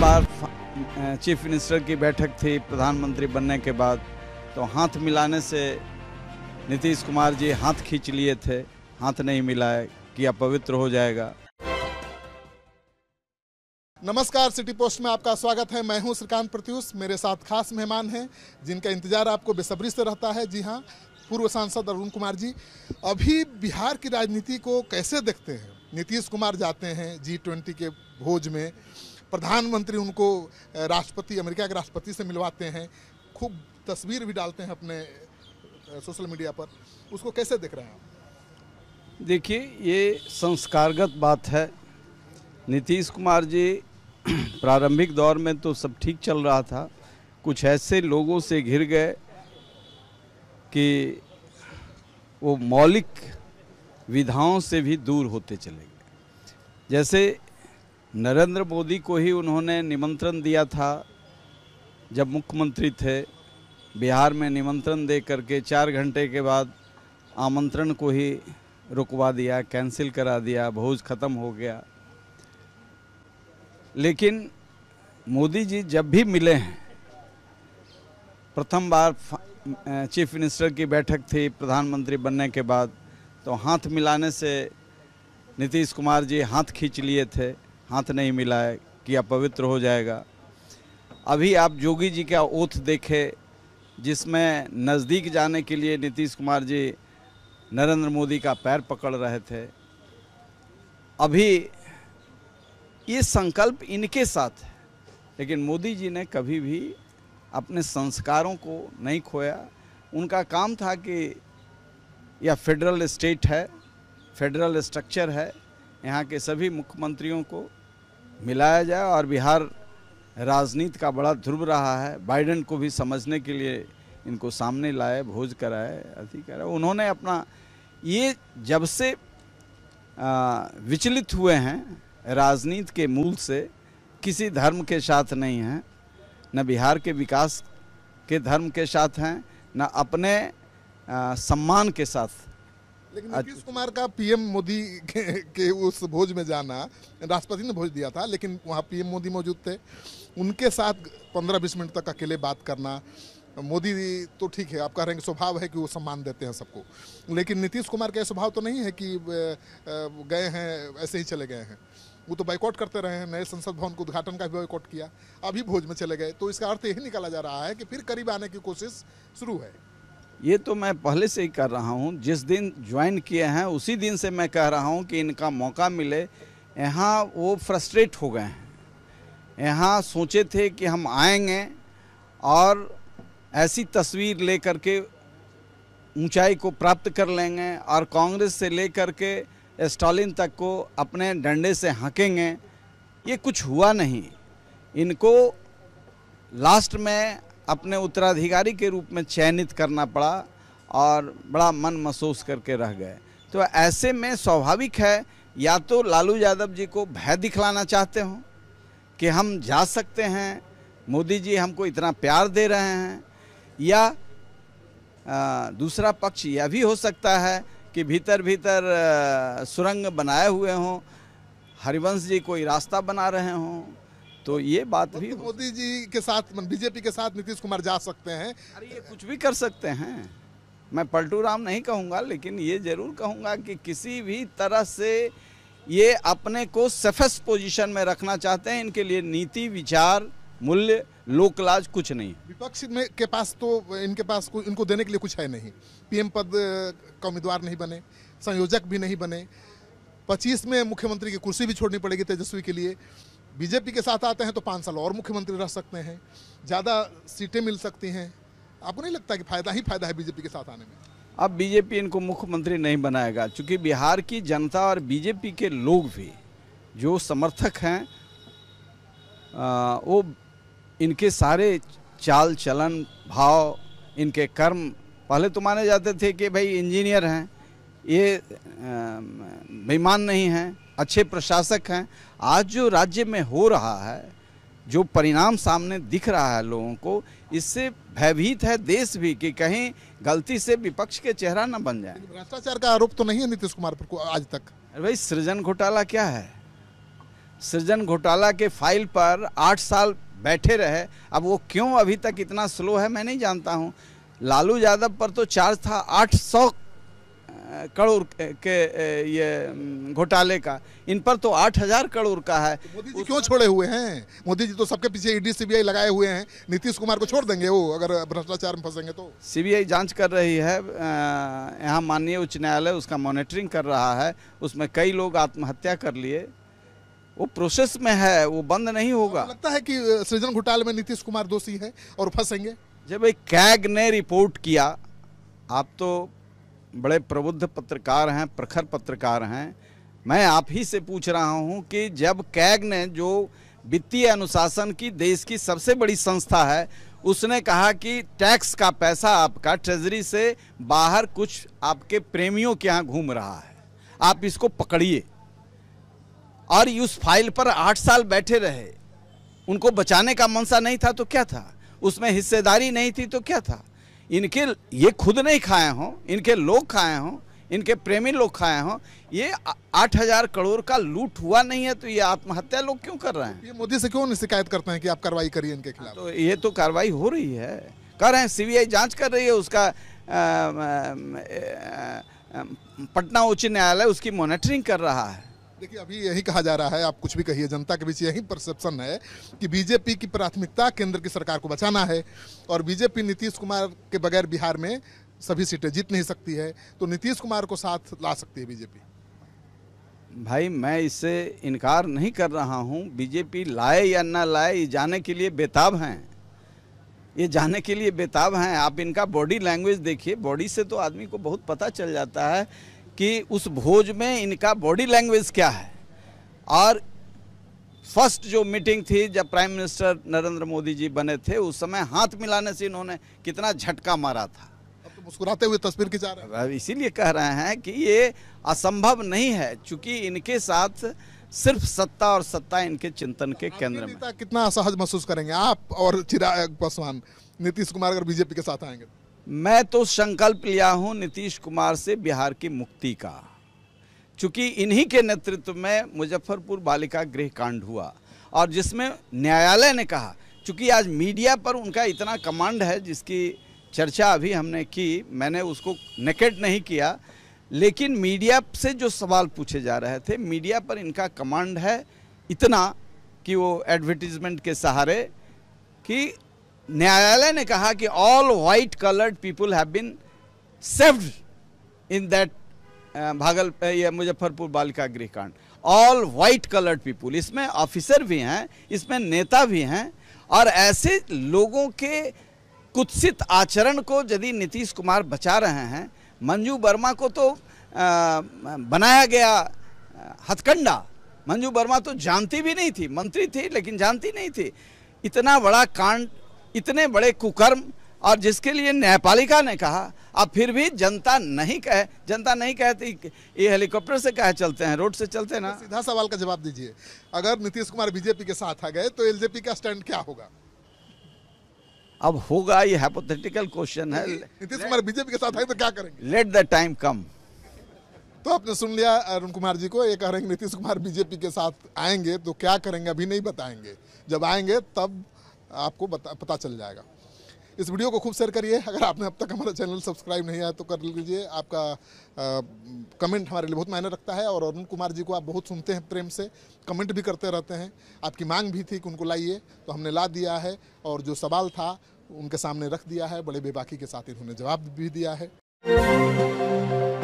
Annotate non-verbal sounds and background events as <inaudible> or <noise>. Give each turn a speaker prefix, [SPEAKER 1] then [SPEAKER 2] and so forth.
[SPEAKER 1] बार chief minister की बैठक थी प्रधानमंत्री बनने के बाद तो हाथ मिलाने से नीतीश कुमार जी हाथ खींच लिए थे हाथ नहीं मिलाए कि पवित्र हो जाएगा
[SPEAKER 2] नमस्कार सिटी पोस्ट में आपका स्वागत है मैं हूं श्रीकांत प्रत्यूष मेरे साथ खास मेहमान हैं जिनका इंतजार आपको बेसब्री से रहता है जी हां पूर्व सांसद अरुण कुमार जी अभी बिहार की राजनीति को कैसे देखते हैं नीतीश कुमार जाते हैं जी ट्वेंटी के भोज में प्रधानमंत्री उनको राष्ट्रपति अमेरिका के राष्ट्रपति से मिलवाते हैं खूब तस्वीर भी डालते हैं अपने सोशल मीडिया पर उसको कैसे देख रहे हैं देखिए
[SPEAKER 1] ये संस्कारगत बात है नीतीश कुमार जी <clears throat> प्रारंभिक दौर में तो सब ठीक चल रहा था कुछ ऐसे लोगों से घिर गए कि वो मौलिक विधाओं से भी दूर होते चले गए जैसे नरेंद्र मोदी को ही उन्होंने निमंत्रण दिया था जब मुख्यमंत्री थे बिहार में निमंत्रण दे करके चार घंटे के बाद आमंत्रण को ही रुकवा दिया कैंसिल करा दिया भोज ख़त्म हो गया लेकिन मोदी जी जब भी मिले हैं प्रथम बार चीफ मिनिस्टर की बैठक थी प्रधानमंत्री बनने के बाद तो हाथ मिलाने से नीतीश कुमार जी हाथ खींच लिए थे हाथ नहीं मिलाए कि अपवित्र हो जाएगा अभी आप जोगी जी का ओथ देखे जिसमें नज़दीक जाने के लिए नीतीश कुमार जी नरेंद्र मोदी का पैर पकड़ रहे थे अभी ये संकल्प इनके साथ है लेकिन मोदी जी ने कभी भी अपने संस्कारों को नहीं खोया उनका काम था कि यह फेडरल स्टेट है फेडरल स्ट्रक्चर है यहाँ के सभी मुख्यमंत्रियों को मिलाया जाए और बिहार राजनीति का बड़ा ध्रुव रहा है बाइडन को भी समझने के लिए इनको सामने लाए भोज कराए अति कराए उन्होंने अपना ये जब से विचलित हुए हैं राजनीति के मूल से किसी धर्म के साथ नहीं हैं न बिहार के विकास के धर्म के साथ हैं
[SPEAKER 2] न अपने आ, सम्मान के साथ लेकिन अच्छा। नीतीश कुमार का पीएम मोदी के, के उस भोज में जाना राष्ट्रपति ने भोज दिया था लेकिन वहाँ पीएम मोदी मौजूद थे उनके साथ पंद्रह बीस मिनट तक अकेले बात करना मोदी तो ठीक है आप कह रहे हैं कि स्वभाव है कि वो सम्मान देते हैं सबको लेकिन नीतीश कुमार का स्वभाव तो नहीं है कि गए हैं ऐसे ही चले गए हैं वो तो बाइकआउट करते रहे हैं नए संसद भवन के उद्घाटन का भी बाइकआउट किया अभी भोज में चले गए तो इसका अर्थ यही निकाला जा रहा है कि फिर करीब आने की कोशिश शुरू है
[SPEAKER 1] ये तो मैं पहले से ही कर रहा हूँ जिस दिन ज्वाइन किए हैं उसी दिन से मैं कह रहा हूँ कि इनका मौका मिले यहाँ वो फ्रस्ट्रेट हो गए हैं यहाँ सोचे थे कि हम आएंगे और ऐसी तस्वीर लेकर के ऊंचाई को प्राप्त कर लेंगे और कांग्रेस से लेकर के स्टालिन तक को अपने डंडे से हाँकेंगे ये कुछ हुआ नहीं इनको लास्ट में अपने उत्तराधिकारी के रूप में चयनित करना पड़ा और बड़ा मन महसूस करके रह गए तो ऐसे में स्वाभाविक है या तो लालू यादव जी को भय दिखलाना चाहते हो कि हम जा सकते हैं मोदी जी हमको इतना प्यार दे रहे हैं या आ, दूसरा पक्ष यह भी हो सकता है कि भीतर भीतर सुरंग बनाए हुए हों हरिवंश जी कोई रास्ता बना रहे हों तो ये बात भी मोदी जी के साथ बीजेपी के साथ नीतीश कुमार जा सकते हैं अरे ये कुछ भी कर सकते हैं मैं पलटू राम नहीं कहूँगा लेकिन ये जरूर कहूँगा कि किसी भी तरह से ये अपने को सफेस पोजीशन में रखना चाहते हैं इनके लिए नीति विचार मूल्य लोकलाज कुछ नहीं
[SPEAKER 2] विपक्ष में के पास तो इनके पास को, इनको देने के लिए कुछ है नहीं पीएम पद का उम्मीदवार नहीं बने संयोजक भी नहीं बने पच्चीस में मुख्यमंत्री की कुर्सी भी छोड़नी पड़ेगी तेजस्वी के लिए बीजेपी के साथ आते हैं तो पाँच साल और मुख्यमंत्री रह सकते हैं ज़्यादा सीटें मिल सकती हैं आपको नहीं लगता कि फ़ायदा ही फायदा है बीजेपी के साथ आने में
[SPEAKER 1] अब बीजेपी इनको मुख्यमंत्री नहीं बनाएगा क्योंकि बिहार की जनता और बीजेपी के लोग भी जो समर्थक हैं वो इनके सारे चाल चलन भाव इनके कर्म पहले तो माने जाते थे कि भाई इंजीनियर हैं ये बेईमान नहीं हैं अच्छे प्रशासक हैं आज जो राज्य में हो रहा है जो परिणाम सामने दिख रहा है लोगों को इससे भयभीत है देश भी कि कहीं गलती से विपक्ष के चेहरा न बन जाए
[SPEAKER 2] भ्रष्टाचार का आरोप तो नहीं है नीतीश कुमार पर को आज
[SPEAKER 1] तक अरे भाई सृजन घोटाला क्या है सृजन घोटाला के फाइल पर आठ साल बैठे रहे अब वो क्यों अभी तक इतना स्लो है मैं नहीं जानता हूँ लालू यादव पर तो चार्ज था आठ सौ करोड़ के
[SPEAKER 2] ये घोटाले का इन पर तो आठ हजार करोड़ का है तो मोदी जी क्यों छोड़े हुए हैं मोदी जी तो सबके पीछे ईडी सीबीआई लगाए हुए हैं नीतीश कुमार को छोड़ देंगे वो अगर भ्रष्टाचार में फंसेंगे तो
[SPEAKER 1] सीबीआई जांच कर रही है यहाँ माननीय उच्च न्यायालय उसका मॉनिटरिंग कर रहा है उसमें कई लोग आत्महत्या कर लिए वो प्रोसेस में है वो बंद नहीं होगा तो लगता है कि सृजन घोटाले में नीतीश कुमार दोषी है और फंसेंगे जब एक कैग ने रिपोर्ट किया आप तो बड़े प्रबुद्ध पत्रकार हैं प्रखर पत्रकार हैं मैं आप ही से पूछ रहा हूं कि जब कैग ने जो वित्तीय अनुशासन की देश की सबसे बड़ी संस्था है उसने कहा कि टैक्स का पैसा आपका ट्रेजरी से बाहर कुछ आपके प्रेमियों के यहाँ घूम रहा है आप इसको पकड़िए और उस फाइल पर आठ साल बैठे रहे उनको बचाने का मनसा नहीं था तो क्या था उसमें हिस्सेदारी नहीं थी तो क्या था इनके ये खुद नहीं खाए हों इनके लोग खाए हों इनके प्रेमी लोग खाए हों ये आठ हजार करोड़ का लूट हुआ नहीं है तो ये आत्महत्या लोग क्यों कर रहे हैं ये मोदी से क्यों शिकायत करते हैं कि आप कार्रवाई करिए इनके खिलाफ तो ये तो कार्रवाई हो रही है कर रहे हैं सीबीआई जांच कर रही है उसका पटना उच्च न्यायालय उसकी
[SPEAKER 2] मॉनिटरिंग कर रहा है देखिए अभी यही कहा जा रहा है आप कुछ भी कहिए जनता के बीच यही परसेप्शन है कि बीजेपी की प्राथमिकता केंद्र की सरकार को बचाना है और बीजेपी नीतीश कुमार के बगैर बिहार में सभी सीटें जीत नहीं सकती है तो नीतीश कुमार को साथ ला सकती है बीजेपी
[SPEAKER 1] भाई मैं इससे इनकार नहीं कर रहा हूं बीजेपी लाए या ना लाए ये जाने के लिए बेताब हैं ये जाने के लिए बेताब हैं आप इनका बॉडी लैंग्वेज देखिए बॉडी से तो आदमी को बहुत पता चल जाता है कि उस भोज में इनका बॉडी लैंग्वेज क्या है और फर्स्ट जो मीटिंग थी जब प्राइम मिनिस्टर नरेंद्र मोदी जी बने थे उस समय हाथ मिलाने से इन्होंने कितना झटका मारा था तो मुस्कुराते हुए तस्वीर खिंचा रहे हैं इसीलिए कह रहे हैं कि ये असंभव नहीं है चूंकि इनके साथ सिर्फ सत्ता और सत्ता इनके चिंतन के केंद्र में
[SPEAKER 2] कितना असहज महसूस करेंगे आप और चिराग पासवान नीतीश कुमार अगर बीजेपी के साथ आएंगे तो।
[SPEAKER 1] मैं तो संकल्प लिया हूं नीतीश कुमार से बिहार की मुक्ति का चूंकि इन्हीं के नेतृत्व में मुजफ्फरपुर बालिका गृह कांड हुआ और जिसमें न्यायालय ने कहा चूंकि आज मीडिया पर उनका इतना कमांड है जिसकी चर्चा अभी हमने की मैंने उसको नेकेट नहीं किया लेकिन मीडिया से जो सवाल पूछे जा रहे थे मीडिया पर इनका कमांड है इतना कि वो एडवर्टीजमेंट के सहारे कि न्यायालय ने कहा कि all white coloured people have been saved in that भागल uh, ये मुजफ्फरपुर बालिका गृह कांड ऑल व्हाइट कलर्ड पीपुल इसमें ऑफिसर भी हैं इसमें नेता भी हैं और ऐसे लोगों के कुत्सित आचरण को यदि नीतीश कुमार बचा रहे हैं मंजू वर्मा को तो आ, uh, बनाया गया uh, हथकंडा मंजू वर्मा तो जानती भी नहीं थी मंत्री थी लेकिन जानती नहीं थी इतना बड़ा कांड इतने बड़े कुकर्म और जिसके लिए न्यायपालिका ने कहा अब फिर भी जनता नहीं कहे जनता नहीं कहती ये हेलीकॉप्टर से कहे चलते हैं रोड से चलते हैं ना तो सीधा सवाल का जवाब दीजिए अगर नीतीश कुमार बीजेपी के साथ आ गए तो एलजेपी
[SPEAKER 2] का स्टैंड क्या होगा
[SPEAKER 1] अब होगा ये हाइपोथेटिकल क्वेश्चन है नीतीश कुमार
[SPEAKER 2] बीजेपी के साथ आए तो क्या करेंगे लेट द टाइम कम तो आपने सुन लिया अरुण कुमार जी को ये कह रहे हैं नीतीश कुमार बीजेपी के साथ आएंगे तो क्या करेंगे अभी नहीं बताएंगे जब आएंगे तब आपको बता, पता चल जाएगा इस वीडियो को खूब शेयर करिए अगर आपने अब तक हमारा चैनल सब्सक्राइब नहीं आया तो कर लीजिए आपका आ, कमेंट हमारे लिए बहुत मायने रखता है और अरुण कुमार जी को आप बहुत सुनते हैं प्रेम से कमेंट भी करते रहते हैं आपकी मांग भी थी कि उनको लाइए तो हमने ला दिया है और जो सवाल था उनके सामने रख दिया है बड़े बेबाकी के साथ इन्होंने जवाब भी दिया है